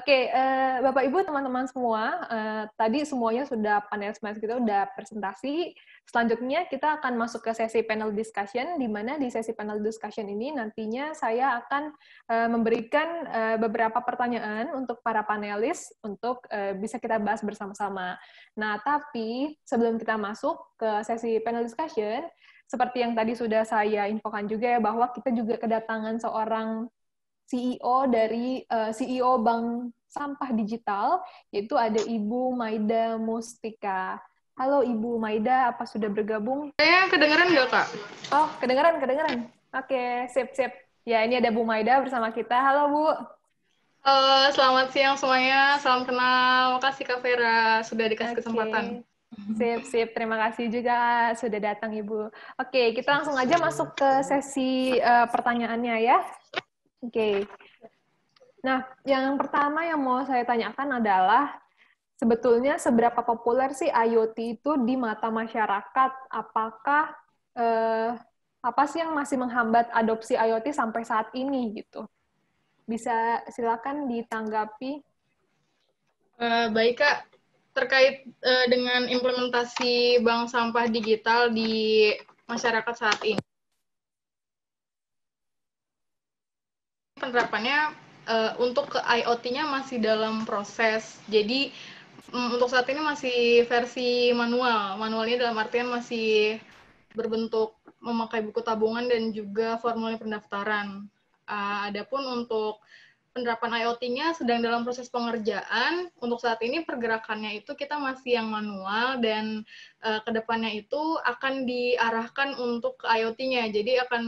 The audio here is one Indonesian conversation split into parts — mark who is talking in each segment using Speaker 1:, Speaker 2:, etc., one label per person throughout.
Speaker 1: Oke, okay, uh, eh, Bapak Ibu, teman-teman semua, uh, tadi semuanya sudah panel smash kita sudah presentasi. Selanjutnya kita akan masuk ke sesi panel discussion, di mana di sesi panel discussion ini nantinya saya akan uh, memberikan uh, beberapa pertanyaan untuk para panelis untuk uh, bisa kita bahas bersama-sama. Nah, tapi sebelum kita masuk ke sesi panel discussion, seperti yang tadi sudah saya infokan juga ya bahwa kita juga kedatangan seorang CEO dari uh, eh, CEO Bank Sampah Digital, yaitu ada Ibu Maida Mustika. Halo Ibu Maida, apa sudah bergabung? Saya kedengeran nggak, Kak? Oh, kedengeran, kedengeran. Oke, sip, sip. Ya, ini ada Bu Maida bersama kita. Halo, Bu. Halo, eh, selamat siang semuanya. Salam kenal. Makasih Kak Vera sudah dikasih okay. kesempatan. Sip, sip. Terima kasih juga sudah datang, Ibu. Oke, kita langsung aja masuk ke sesi uh, pertanyaannya ya. Oke. Okay. Nah, yang pertama yang mau saya tanyakan adalah sebetulnya seberapa populer sih IoT itu di mata masyarakat? Apakah eh, apa sih yang masih menghambat adopsi IoT sampai saat ini gitu? Bisa silakan ditanggapi.
Speaker 2: Uh, baik kak, terkait uh, dengan implementasi bank sampah digital di masyarakat saat ini. penerapannya uh, untuk ke IoT-nya masih dalam proses. Jadi um, untuk saat ini masih versi manual. Manualnya dalam artian masih berbentuk memakai buku tabungan dan juga formulir pendaftaran. Uh, adapun untuk penerapan IoT-nya sedang dalam proses pengerjaan. Untuk saat ini pergerakannya itu kita masih yang manual dan uh, eh, kedepannya itu akan diarahkan untuk IoT-nya. Jadi akan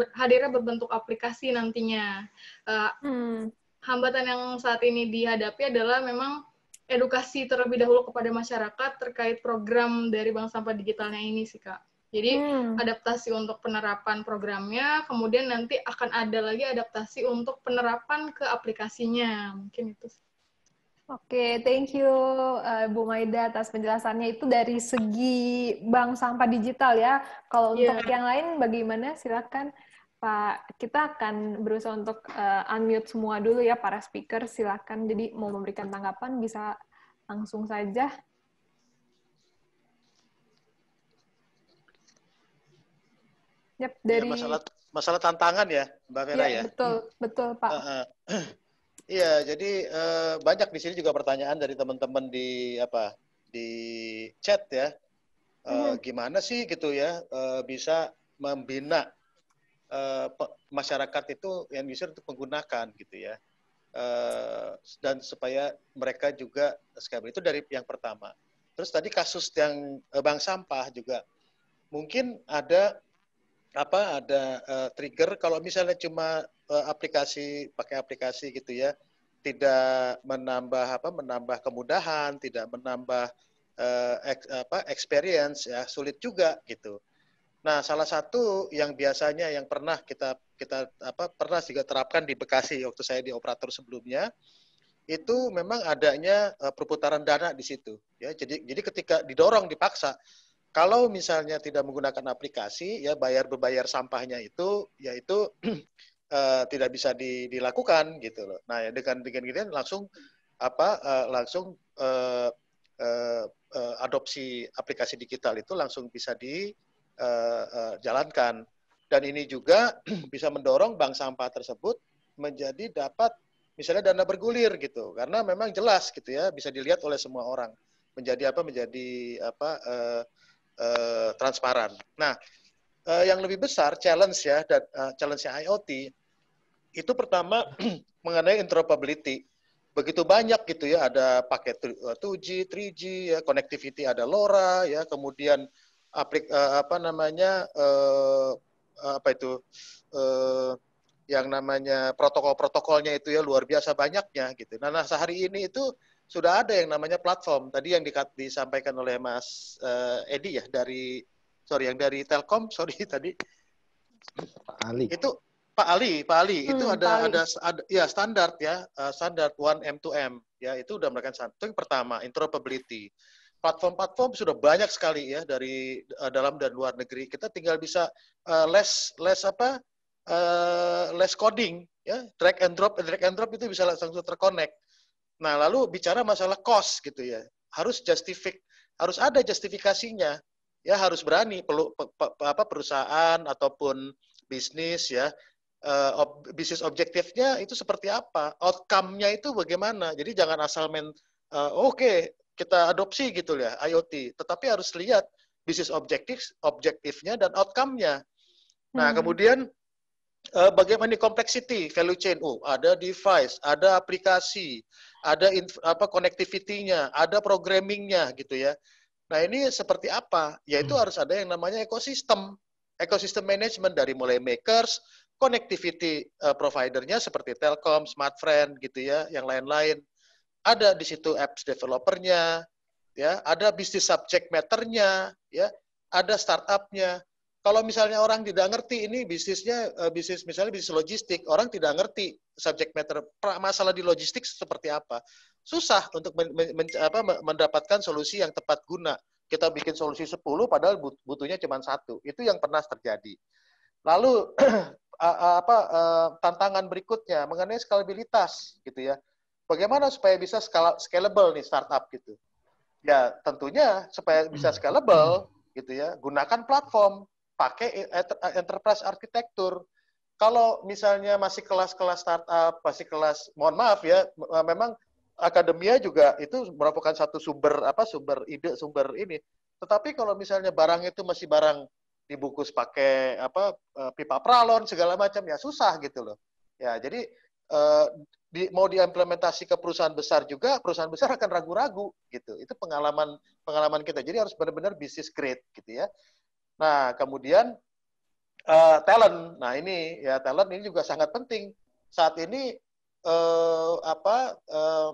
Speaker 2: ber hadirnya berbentuk aplikasi nantinya. Uh, hmm. Hambatan yang saat ini dihadapi adalah memang edukasi terlebih dahulu kepada masyarakat terkait program dari Bank Sampah Digitalnya ini sih, Kak. Jadi hmm. adaptasi untuk penerapan programnya, kemudian nanti akan ada lagi adaptasi untuk penerapan ke aplikasinya. Mungkin itu.
Speaker 1: Oke, okay, thank you uh, Bu Maida atas penjelasannya itu dari segi bank sampah digital ya. Kalau yeah. untuk yang lain bagaimana? Silakan Pak. Kita akan berusaha untuk uh, unmute semua dulu ya para speaker. Silakan. Jadi mau memberikan tanggapan bisa langsung saja. Yep,
Speaker 3: iya, dari ya, masalah masalah tantangan ya, Mbak Vera ya. ya? Betul, betul Pak. Iya, jadi uh, banyak di sini juga pertanyaan dari teman-teman di apa di chat ya. Uh, hmm. Gimana sih gitu ya uh, bisa membina uh, masyarakat itu yang user untuk menggunakan gitu ya. Uh, dan supaya mereka juga scalable itu dari yang pertama. Terus tadi kasus yang bank sampah juga mungkin ada apa ada uh, trigger kalau misalnya cuma uh, aplikasi pakai aplikasi gitu ya tidak menambah apa menambah kemudahan tidak menambah uh, eh, ek, apa experience ya sulit juga gitu nah salah satu yang biasanya yang pernah kita kita apa pernah juga terapkan di Bekasi waktu saya di operator sebelumnya itu memang adanya uh, perputaran dana di situ ya jadi jadi ketika didorong dipaksa kalau misalnya tidak menggunakan aplikasi, ya bayar berbayar sampahnya itu, yaitu uh, eh, tidak bisa di, dilakukan gitu loh. Nah ya dengan dengan gitu langsung apa uh, langsung uh, uh, uh, adopsi aplikasi digital itu langsung bisa dijalankan. Uh, uh, Dan ini juga bisa mendorong bank sampah tersebut menjadi dapat misalnya dana bergulir gitu karena memang jelas gitu ya bisa dilihat oleh semua orang menjadi apa menjadi apa uh, uh, transparan. Nah, uh, yang lebih besar challenge ya dan uh, challenge IoT itu pertama mengenai interoperability. Begitu banyak gitu ya ada paket 2G, 3G, ya connectivity ada LoRa ya, kemudian aplik uh, apa namanya uh, apa itu uh, yang namanya protokol-protokolnya itu ya luar biasa banyaknya gitu. Nah, nah sehari ini itu sudah ada yang namanya platform. Tadi yang di, disampaikan oleh Mas uh, Edi ya dari sorry yang dari Telkom sorry tadi Pak Ali. Itu Pak Ali, Pak Ali hmm, itu ada, Ali. ada ada ya standar ya uh, eh, standar one M 2 M ya itu udah mereka standar. yang pertama interoperability. Platform-platform sudah banyak sekali ya dari uh, dalam dan luar negeri. Kita tinggal bisa uh, less les apa uh, les coding ya drag and drop drag and drop itu bisa langsung terkonek Nah, lalu bicara masalah cost gitu ya. Harus justifik harus ada justifikasinya. Ya harus berani perlu apa perusahaan ataupun bisnis ya eh, ob, bisnis objektifnya itu seperti apa, outcome-nya itu bagaimana. Jadi jangan asal men uh, oke okay, kita adopsi gitu ya IoT, tetapi harus lihat bisnis objektif objektifnya dan outcome-nya. Nah, hmm. kemudian Eh, bagaimana di complexity value chain. Oh, ada device, ada aplikasi, ada inf, apa connectivity-nya, ada programming-nya gitu ya. Nah, ini seperti apa? Yaitu hmm. harus ada yang namanya ekosistem. Ekosistem management dari mulai makers, connectivity uh, providernya seperti Telkom, Smartfriend gitu ya, yang lain-lain. Ada di situ apps developernya, ya, ada bisnis subject matternya, ya, ada startupnya kalau misalnya orang tidak ngerti ini bisnisnya eh, bisnis misalnya bisnis logistik orang tidak ngerti subject matter masalah di logistik seperti apa susah untuk men, men, apa, mendapatkan solusi yang tepat guna kita bikin solusi 10 padahal butuhnya cuma satu itu yang pernah terjadi lalu apa e, tantangan berikutnya mengenai skalabilitas gitu ya bagaimana supaya bisa skala, scalable nih startup gitu ya tentunya supaya bisa hmm. scalable gitu ya gunakan platform pakai eh, enterprise arsitektur. Kalau misalnya masih kelas-kelas startup, masih kelas, mohon maaf ya, eh, memang akademia juga itu merupakan satu sumber apa sumber ide sumber ini. Tetapi kalau misalnya barang itu masih barang dibungkus pakai apa eh, pipa pralon segala macam ya susah gitu loh. Ya jadi eh, di, mau diimplementasi ke perusahaan besar juga perusahaan besar akan ragu-ragu gitu itu pengalaman pengalaman kita jadi harus benar-benar bisnis grade gitu ya Nah, kemudian uh, talent. Nah, ini ya talent ini juga sangat penting. Saat ini uh, apa uh,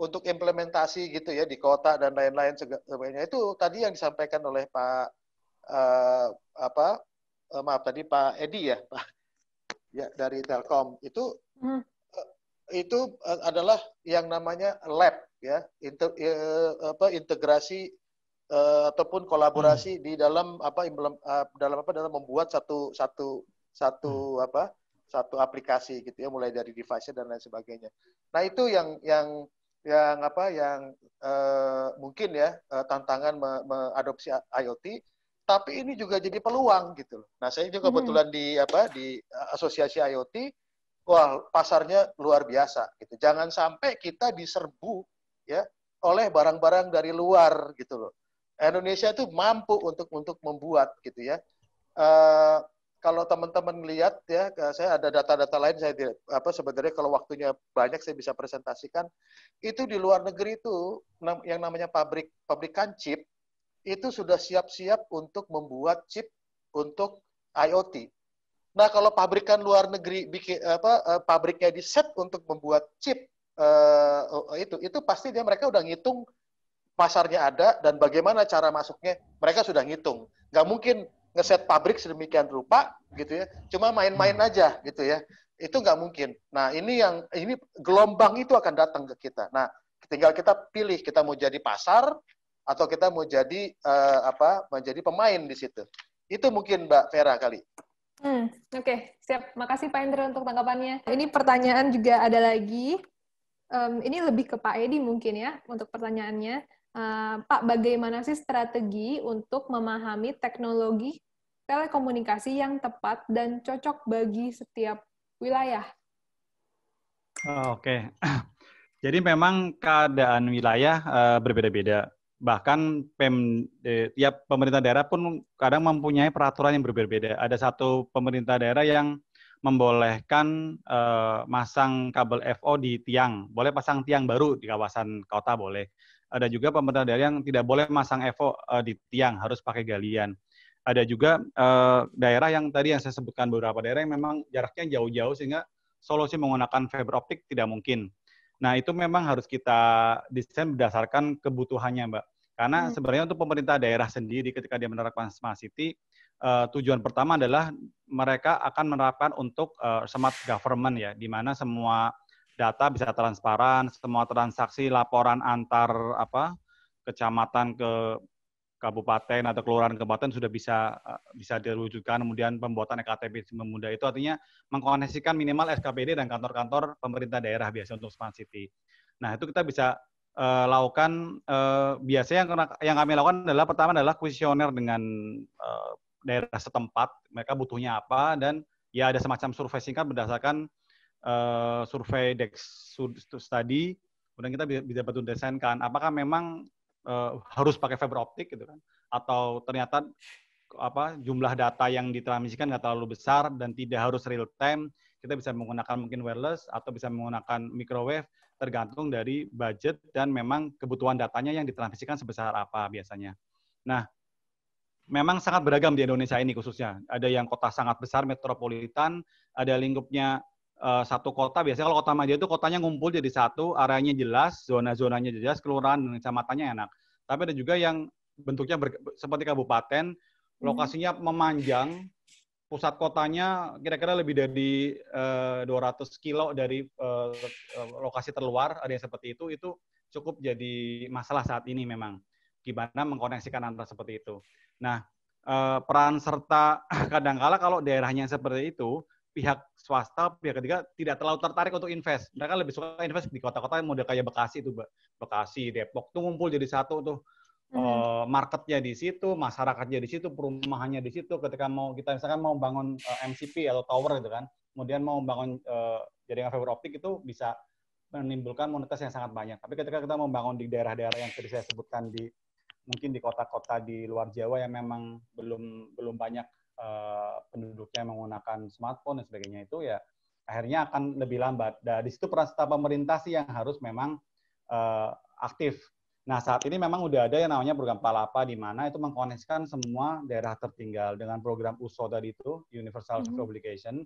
Speaker 3: untuk implementasi gitu ya di kota dan lain-lain sebagainya itu tadi yang disampaikan oleh Pak uh, apa uh, maaf tadi Pak Edi ya Pak ya dari Telkom itu
Speaker 1: hmm. uh,
Speaker 3: itu adalah yang namanya lab ya inter, uh, apa integrasi uh, ataupun kolaborasi hmm. di dalam apa uh, dalam apa dalam membuat satu satu satu hmm. apa satu aplikasi gitu ya mulai dari device dan lain sebagainya. Nah itu yang yang yang apa yang uh, mungkin ya uh, tantangan mengadopsi IoT tapi ini juga jadi peluang gitu Nah, saya juga hmm. kebetulan hmm. di apa di asosiasi IoT wah pasarnya luar biasa gitu. Jangan sampai kita diserbu ya oleh barang-barang dari luar gitu loh. Indonesia itu mampu untuk untuk membuat gitu ya. Uh, kalau teman-teman lihat ya, eh, saya ada data-data lain saya tidak apa sebenarnya kalau waktunya banyak saya bisa presentasikan. Itu di luar negeri itu yang namanya pabrik pabrikan chip itu sudah siap-siap untuk membuat chip untuk IoT. Nah, kalau pabrikan luar negeri bikin apa eh, pabriknya di set untuk membuat chip uh, itu itu pasti dia mereka udah ngitung pasarnya ada dan bagaimana cara masuknya mereka sudah ngitung nggak mungkin ngeset pabrik sedemikian rupa gitu ya cuma main-main hmm. aja gitu ya itu nggak mungkin nah ini yang ini gelombang itu akan datang ke kita nah tinggal kita pilih kita mau jadi pasar atau kita mau jadi uh, apa menjadi pemain di situ itu mungkin mbak Vera kali
Speaker 1: hmm, oke okay. siap makasih Pak Hendra untuk tanggapannya ini pertanyaan juga ada lagi um, ini lebih ke Pak Edi mungkin ya untuk pertanyaannya Ehm, Pak, bagaimana sih strategi untuk memahami teknologi telekomunikasi yang tepat dan cocok bagi setiap wilayah?
Speaker 4: Oke, jadi memang keadaan wilayah berbeda-beda. Bahkan pem, e, tiap pemerintah daerah pun kadang mempunyai peraturan yang berbeda-beda. Ada satu pemerintah daerah yang membolehkan uh, masang kabel FO di tiang, boleh pasang tiang baru di kawasan kota boleh ada juga pemerintah daerah yang tidak boleh masang EVO uh, eh, di tiang, harus pakai galian. Ada juga uh, daerah yang tadi yang saya sebutkan beberapa daerah yang memang jaraknya jauh-jauh sehingga solusi menggunakan fiber optik tidak mungkin. Nah, itu memang harus kita desain berdasarkan kebutuhannya, Mbak. Karena hmm. sebenarnya untuk pemerintah daerah sendiri ketika dia menerapkan smart city, uh, tujuan pertama adalah mereka akan menerapkan untuk uh, smart government ya, di mana semua data bisa transparan, semua transaksi laporan antar apa kecamatan ke kabupaten atau kelurahan kabupaten sudah bisa eh, bisa dirujukan kemudian pembuatan EKTP pemuda itu artinya mengkoneksikan minimal SKPD dan kantor-kantor pemerintah daerah biasa untuk Smart City. Nah, itu kita bisa uh, lakukan uh, biasanya yang, yang kami lakukan adalah pertama adalah kuesioner dengan uh, daerah setempat, mereka butuhnya apa dan ya ada semacam survei singkat berdasarkan Eh, survei Dex Study, kemudian kita bisa bantu desainkan apakah memang uh, harus pakai fiber optik gitu kan, atau ternyata apa jumlah data yang ditransmisikan nggak terlalu besar dan tidak harus real time, kita bisa menggunakan mungkin wireless atau bisa menggunakan microwave tergantung dari budget dan memang kebutuhan datanya yang ditransmisikan sebesar apa biasanya. Nah, memang sangat beragam di Indonesia ini khususnya. Ada yang kota sangat besar, metropolitan, ada lingkupnya uh, satu kota biasanya kalau kota Madia itu kotanya ngumpul jadi satu areanya jelas zona-zonanya jelas kelurahan dan kecamatannya enak tapi ada juga yang bentuknya ber, seperti kabupaten hmm. lokasinya memanjang pusat kotanya kira-kira lebih dari uh, eh, 200 kilo dari uh, lokasi terluar ada yang seperti itu itu cukup jadi masalah saat ini memang gimana mengkoneksikan antara seperti itu nah peran serta kadangkala kalau daerahnya seperti itu pihak swasta, pihak ketiga tidak terlalu tertarik untuk invest. Mereka lebih suka invest di kota-kota yang model kayak Bekasi itu, Bekasi, Depok tuh ngumpul jadi satu tuh hmm. marketnya di situ, masyarakatnya di situ, perumahannya di situ. Ketika mau kita misalkan mau bangun uh, eh, MCP atau tower gitu kan, kemudian mau bangun uh, jaringan fiber optik itu bisa menimbulkan monetas yang sangat banyak. Tapi ketika kita membangun di daerah-daerah yang tadi saya sebutkan di mungkin di kota-kota di luar Jawa yang memang belum belum banyak Eh, penduduknya menggunakan smartphone dan sebagainya itu ya akhirnya akan lebih lambat. Nah, di situ peran serta pemerintah sih yang harus memang uh, aktif. Nah, saat ini memang udah ada yang namanya program Palapa di mana itu mengkoneksikan semua daerah tertinggal dengan program USO tadi itu, Universal mm -hmm. Obligation.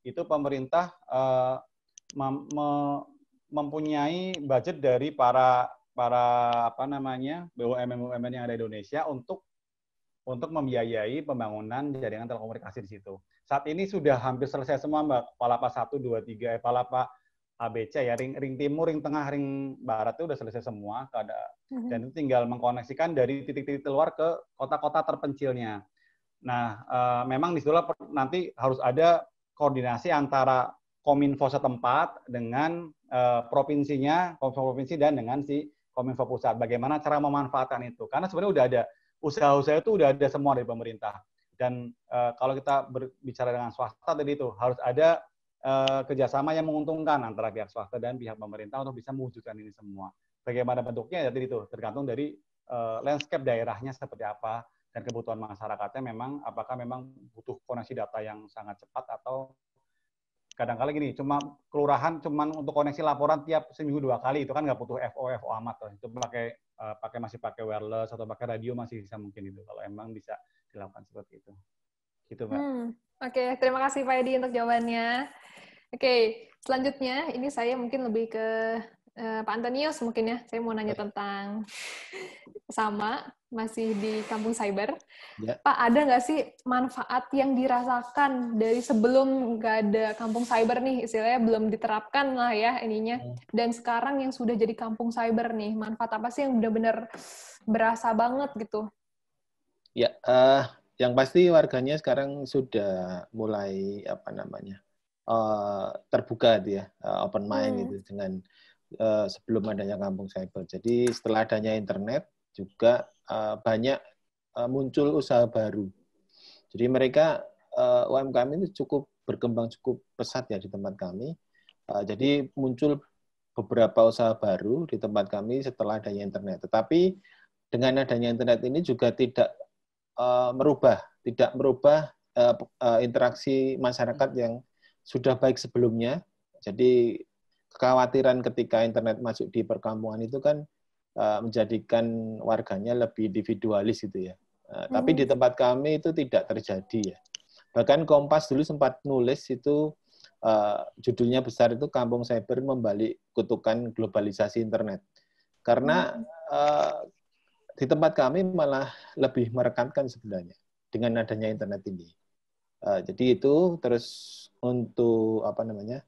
Speaker 4: Itu pemerintah uh, mem me mempunyai budget dari para para apa namanya BUMN BUMN yang ada di Indonesia untuk untuk membiayai pembangunan jaringan telekomunikasi di situ. Saat ini sudah hampir selesai semua, Mbak. Palapa 1, 2, 3, eh, Palapa ABC ya, ring, ring timur, ring tengah, ring barat itu sudah selesai semua. Ada, mhm. dan itu tinggal mengkoneksikan dari titik-titik luar ke kota-kota terpencilnya. Nah, uh, memang disitulah per, nanti harus ada koordinasi antara kominfo setempat dengan uh, provinsinya, kominfo provinsi dan dengan si kominfo pusat. Bagaimana cara memanfaatkan itu? Karena sebenarnya sudah ada usaha-usaha itu udah ada semua dari pemerintah. Dan uh, kalau kita berbicara dengan swasta tadi itu harus ada uh, kerjasama yang menguntungkan antara pihak swasta dan pihak pemerintah untuk bisa mewujudkan ini semua. Bagaimana bentuknya ya tadi itu tergantung dari uh, landscape daerahnya seperti apa dan kebutuhan masyarakatnya memang apakah memang butuh koneksi data yang sangat cepat atau kadang kadang gini, cuma kelurahan cuma untuk koneksi laporan tiap seminggu dua kali itu kan nggak butuh FO FO amat tuh Itu pakai eh, pakai masih pakai wireless atau pakai radio masih bisa mungkin itu kalau emang bisa dilakukan seperti itu. Gitu, Mbak.
Speaker 1: Hmm. Oke, okay. terima kasih Pak Edi untuk jawabannya. Oke, okay. selanjutnya ini saya mungkin lebih ke Eh, Pak Antonius mungkin ya, saya mau nanya ya. tentang sama masih di kampung cyber. Ya. Pak ada nggak sih manfaat yang dirasakan dari sebelum nggak ada kampung cyber nih istilahnya belum diterapkan lah ya ininya hmm. dan sekarang yang sudah jadi kampung cyber nih manfaat apa sih yang benar-benar berasa banget gitu?
Speaker 5: Ya, uh, yang pasti warganya sekarang sudah mulai apa namanya uh, terbuka dia gitu ya, uh, open mind hmm. gitu dengan Eh, sebelum adanya kampung cyber. Jadi setelah adanya internet juga eh, banyak eh, muncul usaha baru. Jadi mereka UMKM ini cukup berkembang cukup pesat ya di tempat kami. jadi muncul beberapa usaha baru di tempat kami setelah adanya internet. Tetapi dengan adanya internet ini juga tidak merubah, tidak merubah interaksi masyarakat yang sudah baik sebelumnya. Jadi kekhawatiran ketika internet masuk di perkampungan itu kan uh, menjadikan warganya lebih individualis gitu ya. Uh, hmm. Tapi di tempat kami itu tidak terjadi ya. Bahkan Kompas dulu sempat nulis itu uh, judulnya besar itu Kampung Cyber Membalik Kutukan Globalisasi Internet. Karena uh, di tempat kami malah lebih merekankan sebenarnya dengan adanya internet ini. Uh, jadi itu terus untuk apa namanya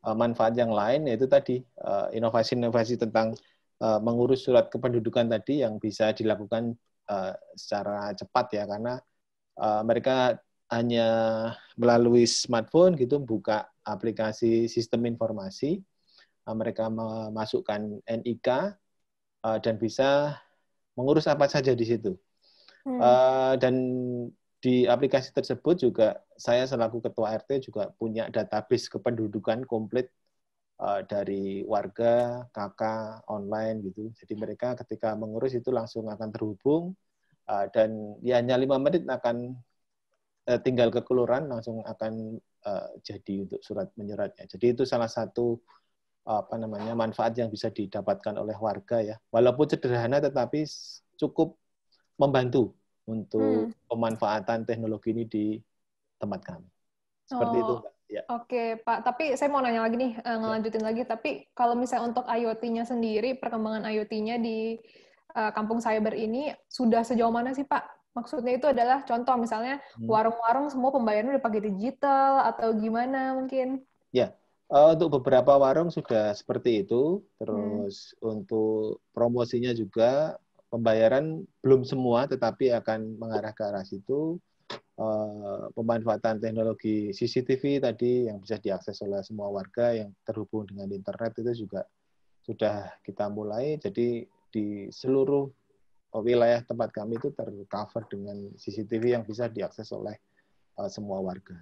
Speaker 5: Eh, manfaat yang lain yaitu tadi eh, inovasi-inovasi tentang eh, mengurus surat kependudukan tadi yang bisa dilakukan secara cepat ya karena mereka hanya melalui smartphone gitu buka aplikasi sistem informasi mereka memasukkan NIK dan bisa mengurus apa saja di situ hmm. dan di aplikasi tersebut juga saya selaku ketua RT juga punya database kependudukan komplit eh, dari warga, KK online gitu. Jadi mereka ketika mengurus itu langsung akan terhubung eh, dan ya hanya lima menit akan eh, tinggal ke kelurahan langsung akan jadi untuk surat menyuratnya. Jadi itu salah satu apa namanya manfaat yang bisa didapatkan oleh warga ya. Walaupun sederhana tetapi cukup membantu untuk hmm. pemanfaatan teknologi ini di tempat kami. Seperti oh. itu, Mbak.
Speaker 2: Ya.
Speaker 1: Oke, Pak. Tapi saya mau nanya lagi nih, eh, ngelanjutin ya. lagi. Tapi kalau misalnya untuk IoT-nya sendiri, perkembangan IoT-nya di uh, kampung cyber ini sudah sejauh mana sih, Pak? Maksudnya itu adalah contoh misalnya hmm. warung-warung hmm. semua pembayaran udah pakai digital atau gimana mungkin?
Speaker 5: Ya, uh, untuk beberapa warung sudah seperti itu. Hmm. Terus hmm. untuk promosinya juga pembayaran belum semua tetapi akan mengarah ke arah situ. Eh, pemanfaatan teknologi CCTV tadi yang bisa diakses oleh semua warga yang terhubung dengan internet itu juga sudah kita mulai. Jadi di seluruh wilayah tempat kami itu tercover dengan CCTV yang bisa diakses oleh eh, semua warga.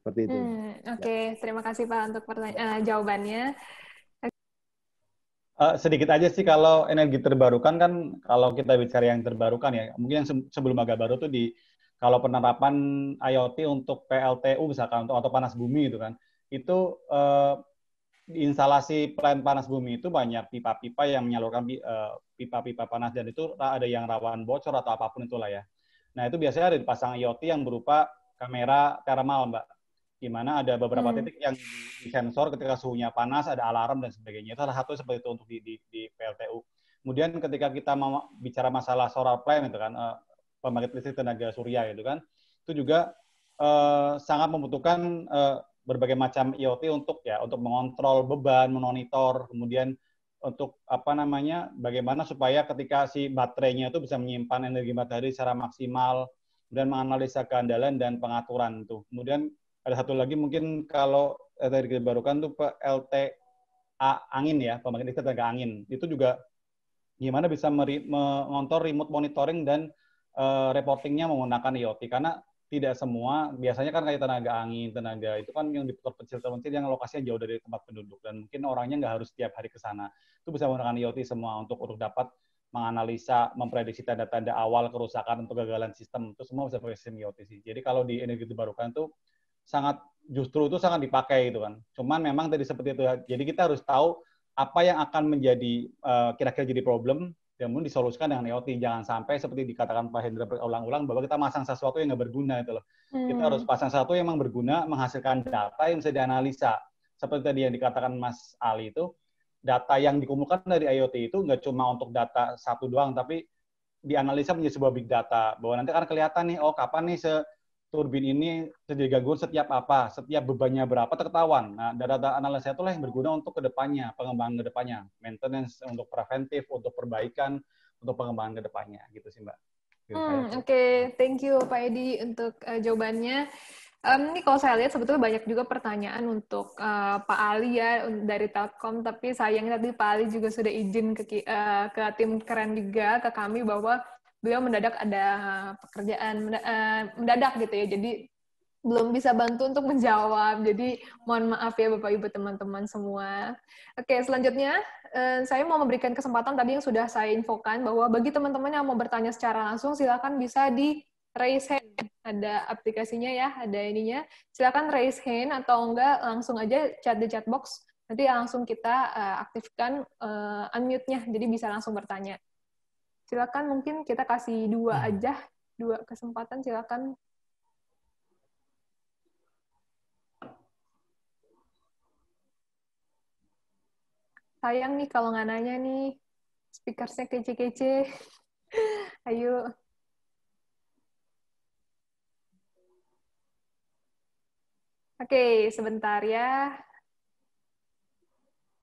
Speaker 5: Seperti itu. Hmm,
Speaker 1: Oke, okay. ya. terima kasih Pak untuk pertanyaan eh, jawabannya.
Speaker 4: Uh, sedikit aja sih kalau energi terbarukan kan kalau kita bicara yang terbarukan ya mungkin yang sebelum agak baru tuh di kalau penerapan IoT untuk PLTU misalkan untuk atau panas bumi itu kan itu uh, instalasi plan panas bumi itu banyak pipa-pipa yang menyalurkan eh, pipa-pipa uh, panas dan itu ada yang rawan bocor atau apapun itulah ya. Nah itu biasanya ada dipasang IoT yang berupa kamera thermal mbak di mana ada beberapa hmm. titik yang disensor ketika suhunya panas, ada alarm dan sebagainya. Itu salah satu seperti itu untuk di, di, di PLTU. Kemudian ketika kita mau bicara masalah solar plant itu kan uh, pembangkit listrik tenaga surya itu kan, itu juga uh, sangat membutuhkan uh, berbagai macam IoT untuk ya untuk mengontrol beban, memonitor, kemudian untuk apa namanya bagaimana supaya ketika si baterainya itu bisa menyimpan energi matahari secara maksimal dan menganalisa keandalan dan pengaturan itu. Kemudian ada satu lagi mungkin kalau energi eh, terbarukan tuh Pak LTA angin ya, pembangkit listrik tenaga angin. Itu juga gimana bisa mengontrol remote monitoring dan uh, reportingnya menggunakan IoT karena tidak semua biasanya kan kayak tenaga angin tenaga itu kan yang di terpencil terpencil yang lokasinya jauh dari tempat penduduk dan mungkin orangnya nggak harus setiap hari ke sana itu bisa menggunakan IoT semua untuk untuk dapat menganalisa memprediksi tanda-tanda awal kerusakan atau kegagalan sistem itu semua bisa pakai sistem IoT sih jadi kalau di energi terbarukan itu sangat justru itu sangat dipakai gitu kan. Cuman memang tadi seperti itu. Ya. Jadi kita harus tahu apa yang akan menjadi kira eh, kira-kira jadi problem dan kemudian disolusikan dengan IoT. Jangan sampai seperti dikatakan Pak Hendra berulang-ulang bahwa kita masang sesuatu yang nggak berguna itu loh. Hmm. Kita harus pasang sesuatu yang memang berguna, menghasilkan data yang bisa dianalisa. Seperti tadi yang dikatakan Mas Ali itu, data yang dikumpulkan dari IoT itu nggak cuma untuk data satu doang, tapi dianalisa menjadi sebuah big data. Bahwa nanti akan kelihatan nih, oh kapan nih se turbin ini terjadi gangguan setiap apa, setiap bebannya berapa terketahuan. Nah, data-data analisa itulah yang berguna untuk kedepannya, pengembangan kedepannya, maintenance untuk preventif, untuk perbaikan, untuk pengembangan kedepannya, gitu sih Mbak. Gitu, hmm,
Speaker 2: gitu. Oke,
Speaker 1: okay. thank you Pak Edi untuk uh, jawabannya. Um, ini kalau saya lihat sebetulnya banyak juga pertanyaan untuk uh, Pak Ali ya dari Telkom, tapi sayangnya tadi Pak Ali juga sudah izin ke, uh, ke tim ke kami bahwa beliau mendadak ada pekerjaan eh, mendadak gitu ya jadi belum bisa bantu untuk menjawab jadi mohon maaf ya bapak ibu teman-teman semua oke selanjutnya eh, saya mau memberikan kesempatan tadi yang sudah saya infokan bahwa bagi teman-teman yang mau bertanya secara langsung silakan bisa di raise hand ada aplikasinya ya ada ininya silakan raise hand atau enggak langsung aja chat di chat box nanti langsung kita eh, aktifkan unmute-nya jadi bisa langsung bertanya silakan mungkin kita kasih dua hmm. aja dua kesempatan silakan sayang nih kalau nggak nanya nih speakersnya kece-kece ayo Oke, sebentar ya.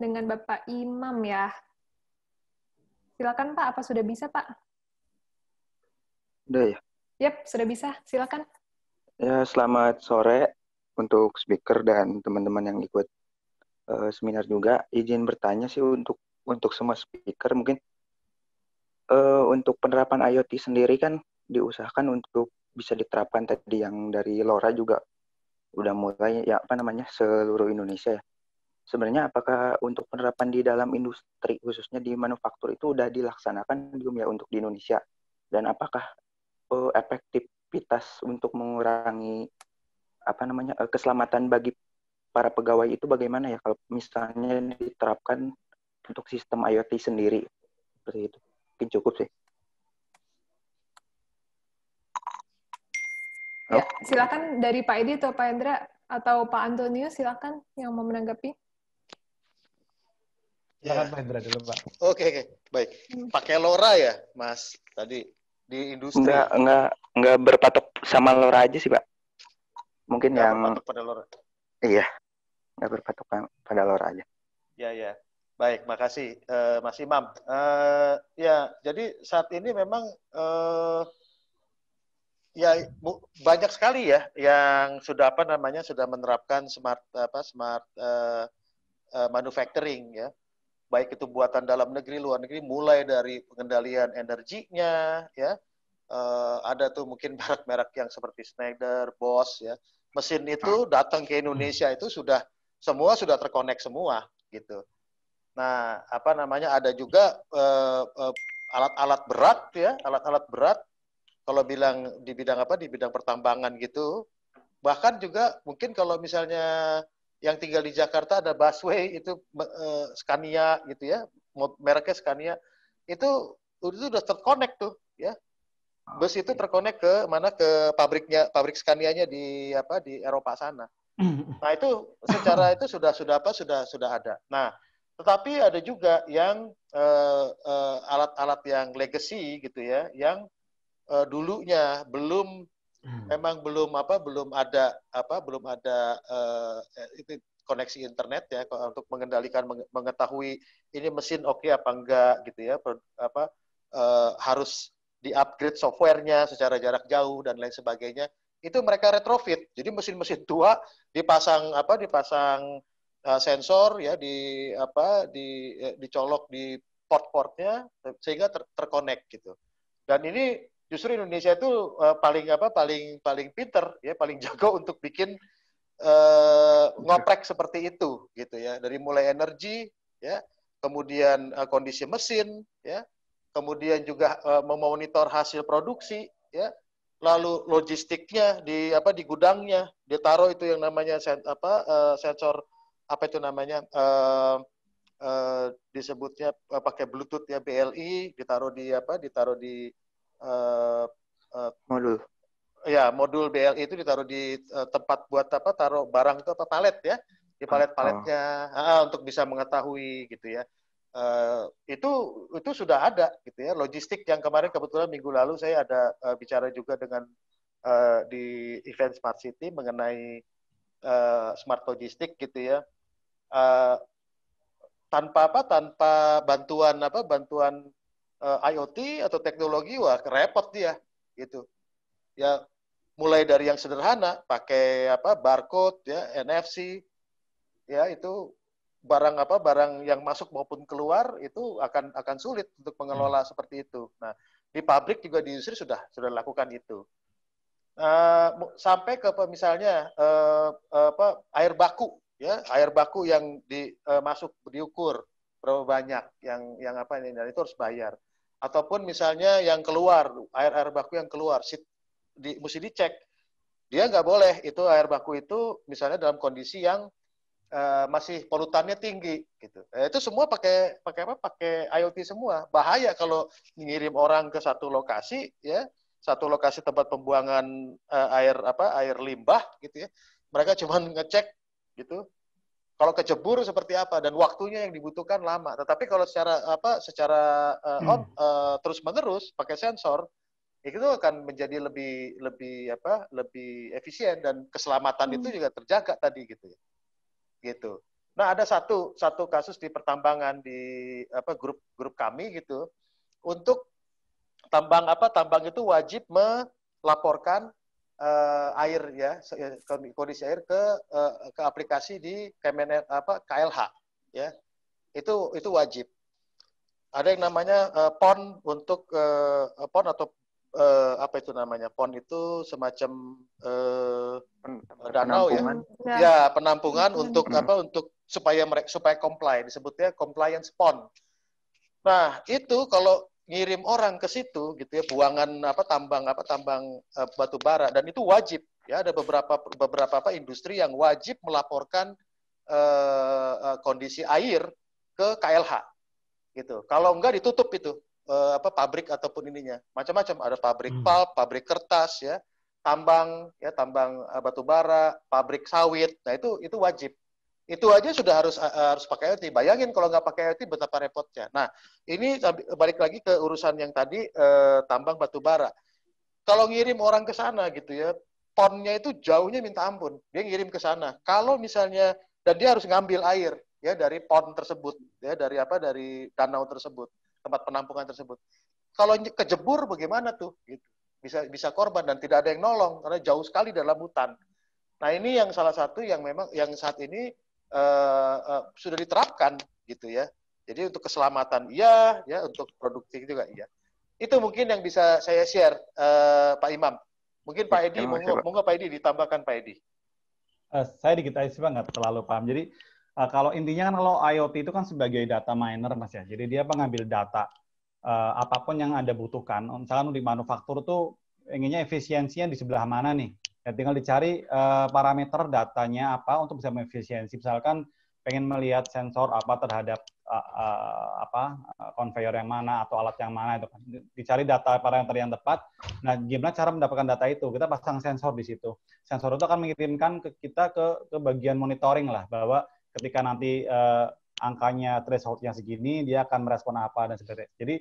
Speaker 1: Dengan Bapak Imam ya. Silakan Pak, apa sudah bisa Pak? Sudah ya? Yap, sudah bisa. Silakan.
Speaker 6: Ya, selamat sore untuk speaker dan teman-teman yang ikut uh, seminar juga. Izin bertanya sih untuk untuk semua speaker mungkin uh, untuk penerapan IoT sendiri kan diusahakan untuk bisa diterapkan tadi yang dari Lora juga udah mulai ya apa namanya seluruh Indonesia ya sebenarnya apakah untuk penerapan di dalam industri khususnya di manufaktur itu sudah dilaksanakan belum ya untuk di Indonesia dan apakah uh, efektivitas untuk mengurangi apa namanya uh, keselamatan bagi para pegawai itu bagaimana ya kalau misalnya diterapkan untuk sistem IoT sendiri seperti itu mungkin cukup sih.
Speaker 1: Ya, silakan dari Pak Edi atau Pak Hendra atau Pak Antonio silakan yang mau menanggapi.
Speaker 4: Silakan Pak Hendra dulu
Speaker 3: Oke, baik. Pakai Lora ya, Mas? Tadi di industri. Enggak, enggak,
Speaker 6: enggak berpatok sama Lora aja sih Pak. Mungkin enggak yang. Berpatok pada Lora. Iya, enggak berpatok kan pada Lora aja.
Speaker 3: Ya, ya. Baik, makasih uh, Mas Imam. Uh, ya, jadi saat ini memang uh, ya bu, banyak sekali ya yang sudah apa namanya sudah menerapkan smart apa smart uh, uh, manufacturing ya baik itu buatan dalam negeri luar negeri mulai dari pengendalian energinya ya uh, ada tuh mungkin merek-merek yang seperti Schneider, Bosch ya mesin itu hmm. datang ke Indonesia itu sudah semua sudah terkonek semua gitu nah apa namanya ada juga uh, uh, alat-alat berat ya, alat-alat berat kalau bilang di bidang apa di bidang pertambangan gitu. Bahkan juga mungkin kalau misalnya yang tinggal di Jakarta ada busway itu eh, Scania gitu ya, mereknya Scania. Itu itu sudah terkonek tuh ya. Ah, Bus itu iya. terkonek ke mana ke pabriknya pabrik Scania-nya di apa di Eropa sana. Nah, itu secara itu sudah sudah apa sudah sudah ada. Nah, tetapi ada juga yang eh, eh, alat-alat uh, uh, yang legacy gitu ya, yang uh, dulunya belum hmm. memang belum apa belum ada apa belum ada uh, eh, itu koneksi internet ya untuk mengendalikan mengetahui ini mesin oke okay apa enggak gitu ya apa uh, harus di upgrade softwarenya secara jarak jauh dan lain sebagainya itu mereka retrofit jadi mesin-mesin tua dipasang apa dipasang uh, sensor ya di apa di dicolok di port-portnya sehingga ter terkonek gitu dan ini justru Indonesia itu uh, paling apa paling paling pinter ya paling jago untuk bikin uh, ngoprek seperti itu gitu ya dari mulai energi ya kemudian uh, kondisi mesin ya kemudian juga uh, memonitor hasil produksi ya lalu logistiknya di apa di gudangnya ditaruh itu yang namanya sen, apa uh, sensor apa itu namanya uh, uh, disebutnya uh, pakai bluetooth ya BLI e, ditaruh di apa ditaruh di uh, modul. Ya, modul BLI e itu ditaruh di uh, tempat buat apa? Taruh barang itu apa palet ya? Di ah, palet-paletnya oh. uh, untuk bisa mengetahui gitu ya. Uh, itu itu sudah ada gitu ya. Logistik yang kemarin kebetulan minggu lalu saya ada uh, bicara juga dengan uh, di event Smart City mengenai uh, smart logistik gitu ya. Uh, tanpa apa tanpa bantuan apa bantuan Eh, IoT atau teknologi wah repot dia gitu ya mulai dari yang sederhana pakai apa barcode ya NFC ya itu barang apa barang yang masuk maupun keluar itu akan akan sulit untuk mengelola hmm. seperti itu nah di pabrik juga di industri sudah sudah lakukan itu uh, sampai ke misalnya uh, apa air baku ya air baku yang di uh, masuk diukur berapa banyak yang yang apa ini dan itu harus bayar ataupun misalnya yang keluar air air baku yang keluar di, mesti dicek dia nggak boleh itu air baku itu misalnya dalam kondisi yang uh, masih polutannya tinggi gitu eh, itu semua pakai pakai apa pakai IoT semua bahaya kalau ngirim orang ke satu lokasi ya satu lokasi tempat pembuangan uh, air apa air limbah gitu ya mereka cuma ngecek gitu kalau kecebur seperti apa dan waktunya yang dibutuhkan lama. Tetapi kalau secara apa secara uh, hmm. uh, eh, terus menerus pakai sensor itu akan menjadi lebih lebih apa lebih efisien dan keselamatan hmm. itu juga terjaga tadi gitu ya. Gitu. Nah, ada satu satu kasus di pertambangan di apa grup grup kami gitu. Untuk tambang apa tambang itu wajib melaporkan uh, air ya, ya kondisi air ke uh, ke aplikasi di Kemen apa KLH ya itu itu wajib ada yang namanya uh, pon untuk uh, pon atau uh, apa itu namanya pon itu semacam uh, danau ya ya, penampungan hmm. untuk hmm. apa untuk supaya mereka supaya comply disebutnya compliance pon nah itu kalau ngirim orang ke situ gitu ya buangan apa tambang apa tambang uh, batu bara dan itu wajib ya ada beberapa beberapa apa industri yang wajib melaporkan uh, uh, kondisi air ke KLH gitu kalau enggak ditutup itu uh, apa pabrik ataupun ininya macam-macam ada pabrik hmm. pulp pabrik kertas ya tambang ya tambang uh, batu bara pabrik sawit nah itu itu wajib itu aja sudah harus eh, harus pakai IoT. Bayangin kalau nggak pakai IoT betapa repotnya. Nah, ini balik lagi ke urusan yang tadi eh, tambang batu bara. Kalau ngirim orang ke sana gitu ya, ponnya itu jauhnya minta ampun. Dia ngirim ke sana. Kalau misalnya dan dia harus ngambil air ya dari pon tersebut, ya dari apa dari danau tersebut, tempat penampungan tersebut. Kalau kejebur bagaimana tuh gitu bisa bisa korban dan tidak ada yang nolong karena jauh sekali dalam hutan. Nah ini yang salah satu yang memang yang saat ini uh, uh, sudah diterapkan gitu ya. Jadi untuk keselamatan iya, ya untuk produktif juga iya. Itu mungkin yang bisa saya share uh, Pak Imam. Mungkin Pak Edi, monggo, monggo Pak Edi ditambahkan Pak Edi.
Speaker 4: Uh, saya dikit aja sih nggak terlalu paham. Jadi uh, kalau intinya kan kalau IoT itu kan sebagai data miner mas ya. Jadi dia mengambil data uh, apapun yang anda butuhkan. Misalkan di manufaktur tuh inginnya efisiensinya di sebelah mana nih? Ya, tinggal dicari uh, parameter datanya apa untuk bisa mengefisiensi. Misalkan pengen melihat sensor apa terhadap uh, uh, apa konveyor yang mana atau alat yang mana itu kan. Dicari data parameter yang tepat. Nah, gimana cara mendapatkan data itu? Kita pasang sensor di situ. Sensor itu akan mengirimkan ke kita ke, ke bagian monitoring lah bahwa ketika nanti uh, angkanya thresholdnya segini, dia akan merespon apa dan sebagainya. Jadi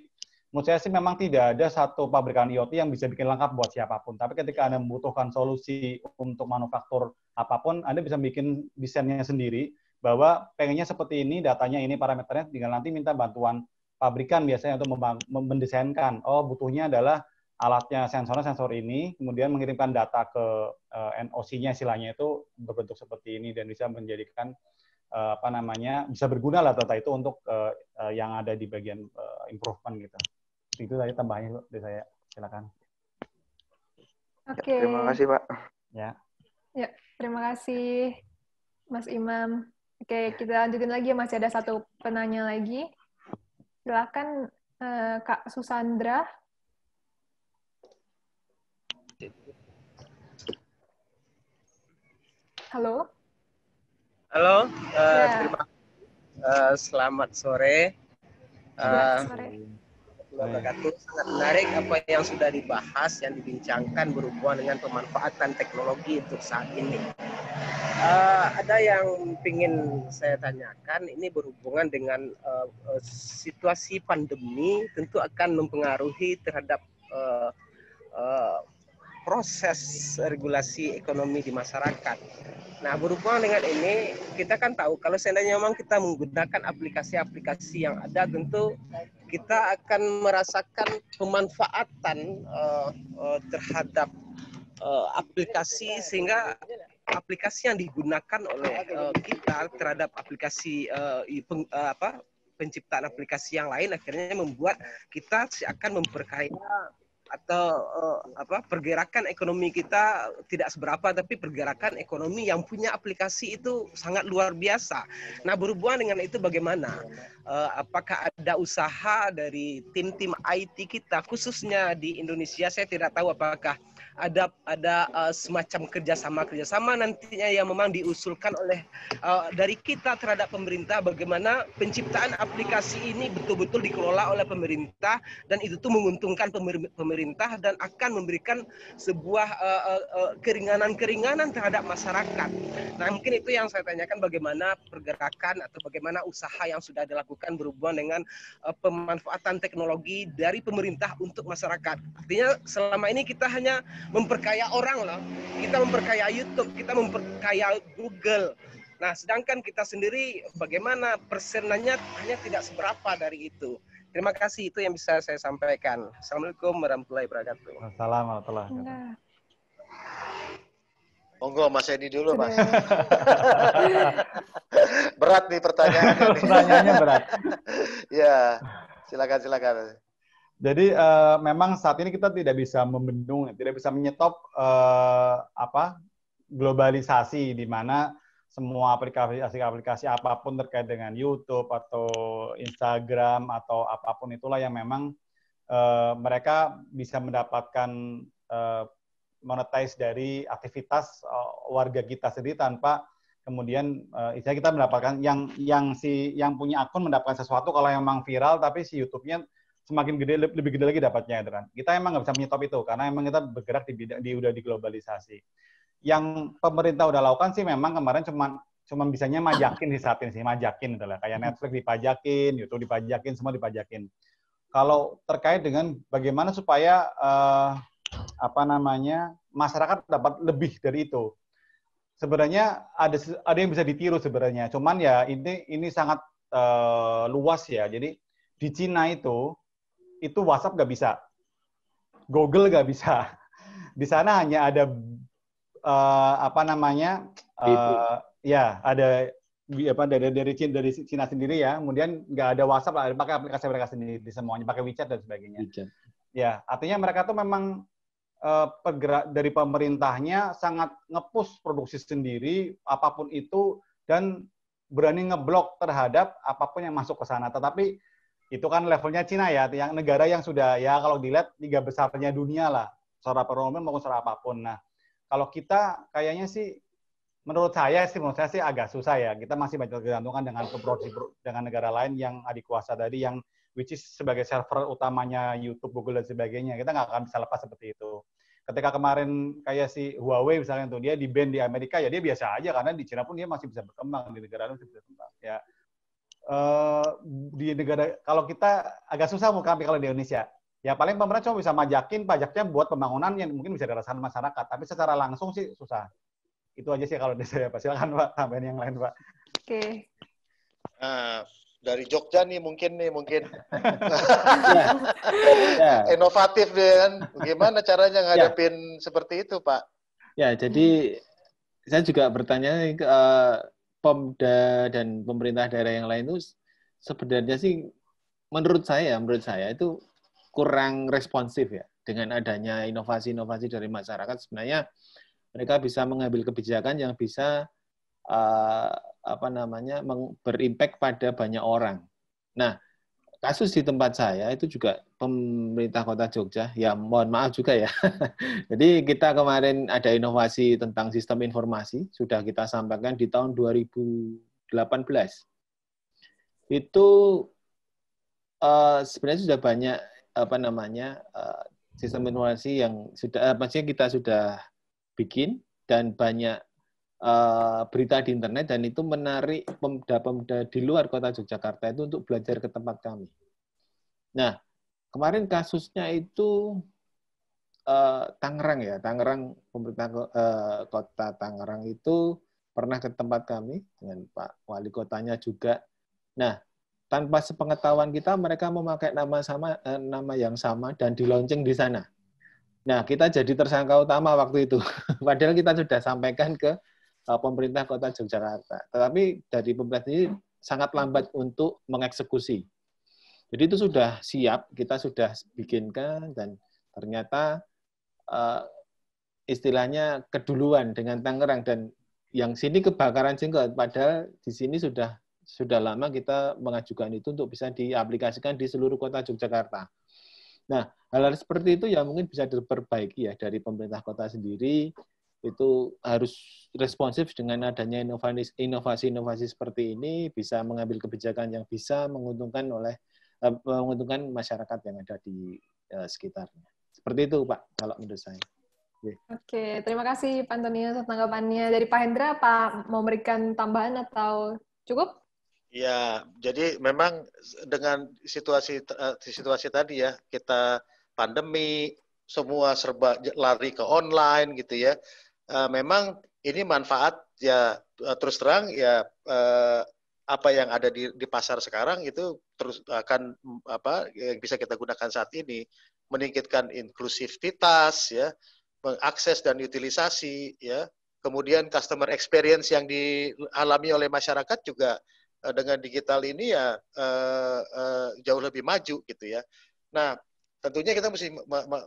Speaker 4: menurut saya sih memang tidak ada satu pabrikan IoT yang bisa bikin lengkap buat siapapun. Tapi ketika Anda membutuhkan solusi untuk manufaktur apapun, Anda bisa bikin desainnya sendiri bahwa pengennya seperti ini, datanya ini, parameternya, tinggal nanti minta bantuan pabrikan biasanya untuk mendesainkan. Oh, butuhnya adalah alatnya sensor sensor ini, kemudian mengirimkan data ke uh, eh, NOC-nya istilahnya itu berbentuk seperti ini dan bisa menjadikan eh, apa namanya bisa berguna lah data itu untuk uh, uh, yang ada di bagian uh, improvement gitu itu tadi tambahannya dari saya silakan
Speaker 1: oke okay. terima kasih pak ya ya terima kasih mas imam oke kita lanjutin lagi ya. masih ada satu penanya lagi silakan eh, kak susandra halo
Speaker 6: halo uh, ya. terima uh, selamat sore. Uh, selamat eh, sore wabarakatuh. Sangat menarik apa yang sudah dibahas, yang dibincangkan berhubungan dengan pemanfaatan teknologi untuk saat ini. Uh, ada yang ingin saya tanyakan, ini berhubungan dengan uh, situasi pandemi tentu akan mempengaruhi terhadap uh, uh, proses regulasi ekonomi di masyarakat. Nah, berhubungan dengan ini, kita kan tahu kalau seandainya memang kita menggunakan aplikasi-aplikasi yang ada, tentu kita akan merasakan pemanfaatan uh, uh, terhadap uh, aplikasi sehingga aplikasi yang digunakan oleh uh, kita terhadap aplikasi uh, peng, uh, apa penciptaan aplikasi yang lain akhirnya membuat kita akan memperkaya atau uh, apa pergerakan ekonomi kita tidak seberapa tapi pergerakan ekonomi yang punya aplikasi itu sangat luar biasa. Nah berhubungan dengan itu bagaimana? Uh, apakah ada usaha dari tim-tim IT kita khususnya di Indonesia? Saya tidak tahu apakah ada ada uh, semacam kerjasama kerjasama nantinya yang memang diusulkan oleh uh, dari kita terhadap pemerintah bagaimana penciptaan aplikasi ini betul-betul dikelola oleh pemerintah dan itu tuh menguntungkan pemerintah pemerintah dan akan memberikan sebuah eh, eh, eh, keringanan-keringanan uh, uh, terhadap masyarakat. Nah, mungkin itu yang saya tanyakan bagaimana pergerakan atau bagaimana usaha yang sudah dilakukan berhubungan dengan uh, pemanfaatan teknologi dari pemerintah untuk masyarakat. Artinya selama ini kita hanya memperkaya orang loh. Kita memperkaya YouTube, kita memperkaya Google. Nah, sedangkan kita sendiri bagaimana persenannya hanya tidak seberapa dari itu. Terima kasih itu yang bisa saya sampaikan. Assalamualaikum warahmatullahi wabarakatuh.
Speaker 4: Assalamualaikum warahmatullahi
Speaker 2: wabarakatuh.
Speaker 6: Monggo Mas Edi dulu Mas.
Speaker 3: berat nih pertanyaannya. pertanyaannya berat. ya, silakan silakan.
Speaker 4: Jadi uh, memang saat ini kita tidak bisa membendung, tidak bisa menyetop uh, apa globalisasi di mana semua aplikasi-aplikasi apapun terkait dengan YouTube atau Instagram atau apapun itulah yang memang uh, mereka bisa mendapatkan uh, monetize dari aktivitas uh, warga kita sendiri tanpa kemudian uh, istilah kita mendapatkan yang yang si yang punya akun mendapatkan sesuatu kalau yang memang viral tapi si YouTube-nya semakin gede lebih gede lagi dapatnya gitu kan kita emang nggak bisa menyetop itu karena emang kita bergerak di bidang di udah diglobalisasi yang pemerintah udah lakukan sih memang kemarin cuma cuma bisanya majakin sih saat ini sih majakin adalah gitu kayak hmm. Netflix dipajakin, YouTube dipajakin, semua dipajakin. Kalau terkait dengan bagaimana supaya uh, apa namanya masyarakat dapat lebih dari itu, sebenarnya ada ada yang bisa ditiru sebenarnya. Cuman ya ini ini sangat uh, luas ya. Jadi di Cina itu itu WhatsApp nggak bisa, Google nggak bisa. Di sana hanya ada uh, apa namanya uh, ya ada apa dari dari Cina, dari Cina sendiri ya kemudian nggak ada WhatsApp ada pakai aplikasi mereka sendiri semuanya pakai WeChat dan sebagainya WeChat. ya artinya mereka tuh memang uh, pergerak dari pemerintahnya sangat ngepus produksi sendiri apapun itu dan berani ngeblok terhadap apapun yang masuk ke sana tetapi itu kan levelnya Cina ya yang negara yang sudah ya kalau dilihat tiga besarnya dunia lah secara perekonomian maupun secara apapun nah kalau kita kayaknya sih menurut saya sih menurut saya sih agak susah ya. Kita masih banyak tergantungkan dengan produksi dengan negara lain yang kuasa tadi yang which is sebagai server utamanya YouTube, Google dan sebagainya. Kita nggak akan bisa lepas seperti itu. Ketika kemarin kayak si Huawei misalnya tuh dia di ban di Amerika ya dia biasa aja karena di Cina pun dia masih bisa berkembang di negara lain masih bisa berkembang ya. Uh, di negara kalau kita agak susah mau kami kalau di Indonesia ya paling pemerintah cuma bisa majakin pajaknya buat pembangunan yang mungkin bisa dirasakan masyarakat tapi secara langsung sih susah itu aja sih kalau dari saya pak silakan pak tambahin yang lain pak oke
Speaker 1: okay.
Speaker 3: uh, eh, dari Jogja nih mungkin nih mungkin yeah. inovatif deh kan gimana caranya ya. ngadepin yeah. seperti itu pak
Speaker 5: ya jadi hmm. saya juga bertanya ke uh, Pemda dan pemerintah daerah yang lain itu sebenarnya sih menurut saya menurut saya itu kurang responsif ya dengan adanya inovasi-inovasi dari masyarakat sebenarnya mereka bisa mengambil kebijakan yang bisa uh, apa namanya berimpact pada banyak orang. Nah, kasus di tempat saya itu juga pemerintah kota Jogja. Ya, mohon maaf juga ya. Jadi kita kemarin ada inovasi tentang sistem informasi, sudah kita sampaikan di tahun 2018. Itu uh, sebenarnya sudah banyak apa namanya eh, sistem informasi yang sudah eh, maksudnya kita sudah bikin dan banyak eh, berita di internet dan itu menarik pemuda-pemuda di luar kota Yogyakarta itu untuk belajar ke tempat kami. Nah, kemarin kasusnya itu Tangerang ya, Tangerang pemerintah kota Tangerang itu pernah ke tempat kami dengan Pak Wali Kotanya juga. Nah, tanpa sepengetahuan kita mereka memakai nama sama eh, nama yang sama dan dilonceng di sana. Nah, kita jadi tersangka utama waktu itu. Padahal kita sudah sampaikan ke uh, pemerintah Kota Yogyakarta. Tetapi dari pemerintah ini sangat lambat untuk mengeksekusi. Jadi itu sudah siap, kita sudah bikinkan dan ternyata uh, istilahnya keduluan dengan Tangerang dan yang sini kebakaran jenggot padahal di sini sudah sudah lama kita mengajukan itu untuk bisa diaplikasikan di seluruh kota Yogyakarta. Nah, hal-hal seperti itu ya mungkin bisa diperbaiki ya dari pemerintah kota sendiri itu harus responsif dengan adanya inovasi-inovasi seperti ini bisa mengambil kebijakan yang bisa menguntungkan oleh eh, menguntungkan masyarakat yang ada di eh, sekitarnya. Seperti itu, Pak, kalau menurut saya.
Speaker 1: Oke, terima kasih Pak Antonio tanggapannya. Dari Pak Hendra, Pak mau memberikan tambahan atau cukup?
Speaker 3: Ya, jadi memang dengan situasi eh, situasi tadi ya, kita pandemi, semua serba lari ke online gitu ya. Eh, memang ini manfaat ya eh, terus terang ya apa yang ada di, di pasar sekarang itu terus akan mm, apa yang bisa kita gunakan saat ini meningkatkan inklusivitas ya mengakses dan utilisasi ya kemudian customer experience yang dialami oleh masyarakat juga Eh, dengan digital ini ya eh, eh, jauh lebih maju gitu ya. Nah, tentunya kita mesti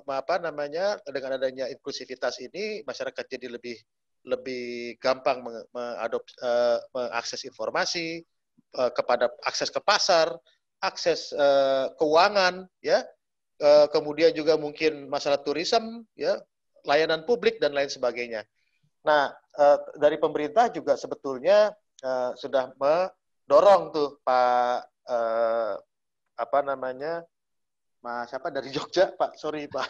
Speaker 3: apa namanya dengan adanya inklusivitas ini masyarakat jadi lebih lebih gampang mengadopsi mengakses informasi kepada akses ke pasar, akses keuangan ya. kemudian juga mungkin masalah turism ya, layanan publik dan lain sebagainya. Nah, dari pemerintah juga sebetulnya sudah dorong tuh Pak eh, apa namanya Mas siapa dari Jogja Pak sorry Pak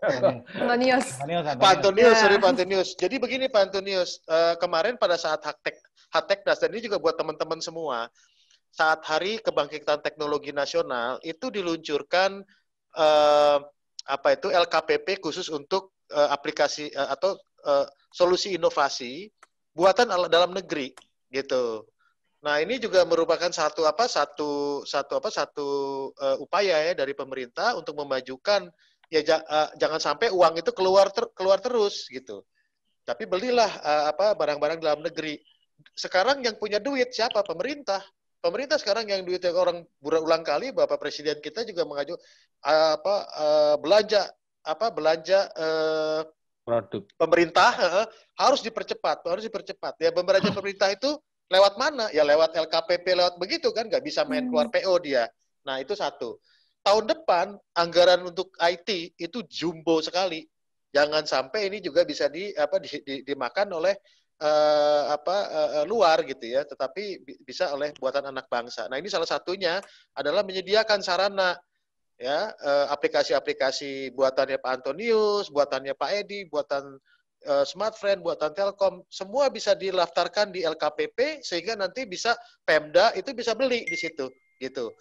Speaker 3: Antonius Pak Antonius sorry nah. Pak Antonius jadi begini Pak Antonius eh, kemarin pada saat Haktek das dan ini juga buat teman-teman semua saat Hari Kebangkitan Teknologi Nasional itu diluncurkan eh, apa itu LKPP khusus untuk eh, aplikasi eh, atau eh, solusi inovasi buatan dalam negeri gitu Nah, ini juga merupakan satu apa satu satu apa satu uh, upaya ya dari pemerintah untuk memajukan ya ja, uh, jangan sampai uang itu keluar ter, keluar terus gitu. Tapi belilah uh, apa barang-barang dalam negeri. Sekarang yang punya duit siapa? Pemerintah. Pemerintah sekarang yang duitnya orang berulang kali Bapak Presiden kita juga mengajuk uh, apa uh, belanja apa belanja uh, produk pemerintah uh, harus dipercepat harus dipercepat ya belanja pemerintah itu lewat mana? Ya lewat LKPP, lewat begitu kan. Nggak bisa main hmm. keluar PO dia. Nah, itu satu. Tahun depan, anggaran untuk IT itu jumbo sekali. Jangan sampai ini juga bisa di, apa, di, di, dimakan oleh uh, apa uh, luar gitu ya, tetapi bisa oleh buatan anak bangsa. Nah ini salah satunya adalah menyediakan sarana ya aplikasi-aplikasi uh, buatannya Pak Antonius, buatannya Pak Edi, buatan Eh, friend buatan Telkom, semua bisa dilaftarkan di LKPP sehingga nanti bisa Pemda itu bisa beli di situ gitu.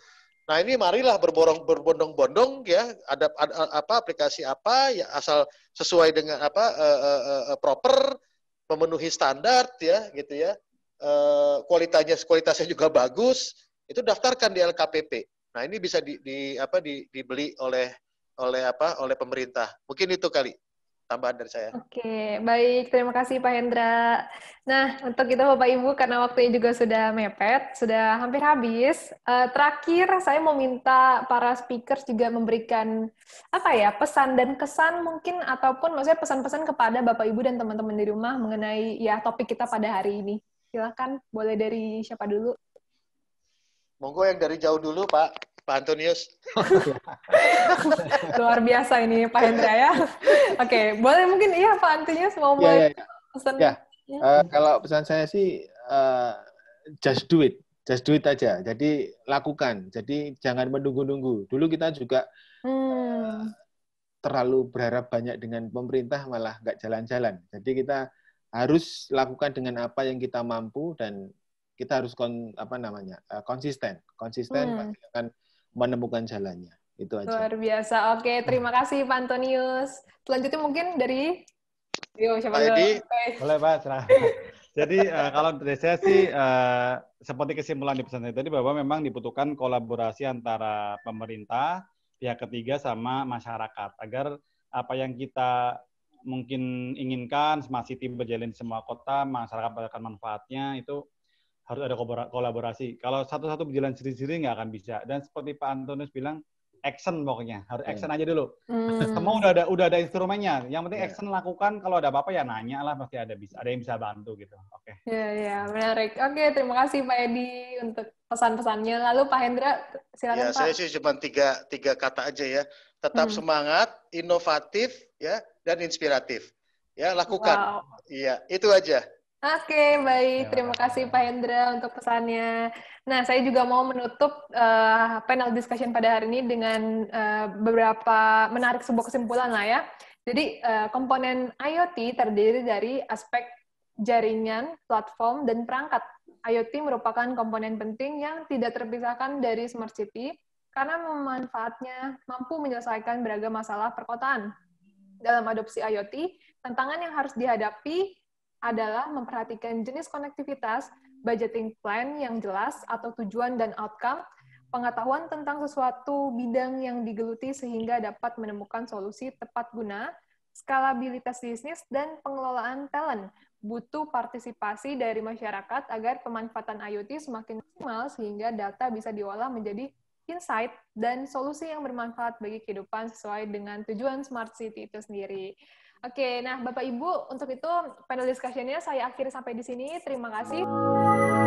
Speaker 3: Nah ini marilah berborong berbondong-bondong ya ada, ada apa aplikasi apa ya asal sesuai dengan apa uh, uh, uh, proper memenuhi standar ya gitu ya uh, kualitasnya kualitasnya juga bagus itu daftarkan di LKPP. Nah ini bisa di, di apa di, dibeli oleh oleh apa oleh pemerintah mungkin itu kali tambahan dari saya.
Speaker 1: Oke, baik. Terima kasih Pak Hendra. Nah, untuk itu Bapak Ibu, karena waktunya juga sudah mepet, sudah hampir habis. Uh, terakhir, saya mau minta para speakers juga memberikan apa ya pesan dan kesan mungkin ataupun maksudnya pesan-pesan kepada Bapak Ibu dan teman-teman di rumah mengenai ya topik kita pada hari ini. Silakan, boleh dari siapa dulu?
Speaker 3: Monggo yang dari jauh dulu, Pak. Pak Antonius.
Speaker 1: Luar biasa ini Pak Hendra ya. Oke, okay. boleh mungkin iya Pak Antonius mau iya, iya, iya. mulai yeah, pesan. Yeah.
Speaker 5: Ya. Uh, kalau pesan saya sih uh, just do it, just do it aja. Jadi lakukan. Jadi jangan menunggu-nunggu. Dulu kita juga
Speaker 1: hmm. uh,
Speaker 5: terlalu berharap banyak dengan pemerintah malah nggak jalan-jalan. Jadi kita harus lakukan dengan apa yang kita mampu dan kita harus kon apa namanya konsisten konsisten hmm. akan menemukan jalannya. Itu aja. Luar
Speaker 1: biasa. Oke, terima hmm. kasih Pak Antonius. Selanjutnya mungkin dari Yo, siapa Pak Edi. Eh. boleh Pak, serah.
Speaker 5: Jadi uh, kalau dari saya sih
Speaker 4: uh, seperti kesimpulan di pesan tadi bahwa memang dibutuhkan kolaborasi antara pemerintah, pihak ketiga sama masyarakat agar apa yang kita mungkin inginkan Smart City berjalan di semua kota, masyarakat mendapatkan manfaatnya itu harus ada kolaborasi. Kalau satu-satu berjalan sendiri-sendiri nggak akan bisa. Dan seperti Pak Antonius bilang, action pokoknya harus iya. action yeah. aja dulu. Mm. Semua udah ada udah ada instrumennya. Yang penting yeah. action lakukan. Kalau ada apa-apa ya nanya lah pasti ada bisa ada yang bisa bantu gitu.
Speaker 1: Oke. Okay. Ya yeah, ya yeah. menarik. Oke okay, terima kasih Pak Edi untuk pesan-pesannya. Lalu Pak Hendra silakan yeah, Pak. Saya sih
Speaker 4: cuma tiga
Speaker 3: tiga kata aja ya. Tetap mm. semangat, inovatif ya dan inspiratif. Ya lakukan. Wow. Iya itu aja.
Speaker 1: Oke, baik. Ya. Terima kasih Pak Hendra untuk pesannya. Nah, saya juga mau menutup uh, panel discussion pada hari ini dengan uh, beberapa menarik sebuah kesimpulan lah ya. Jadi, uh, komponen IoT terdiri dari aspek jaringan, platform, dan perangkat. IoT merupakan komponen penting yang tidak terpisahkan dari smart city karena memanfaatnya mampu menyelesaikan beragam masalah perkotaan. Dalam adopsi IoT, tantangan yang harus dihadapi adalah memperhatikan jenis konektivitas, budgeting plan yang jelas atau tujuan dan outcome, pengetahuan tentang sesuatu bidang yang digeluti sehingga dapat menemukan solusi tepat guna, skalabilitas bisnis, dan pengelolaan talent. Butuh partisipasi dari masyarakat agar pemanfaatan IoT semakin maksimal sehingga data bisa diolah menjadi insight dan solusi yang bermanfaat bagi kehidupan sesuai dengan tujuan smart city itu sendiri. Oke, nah Bapak Ibu, untuk itu panel discussion-nya saya akhiri sampai di sini. Terima kasih.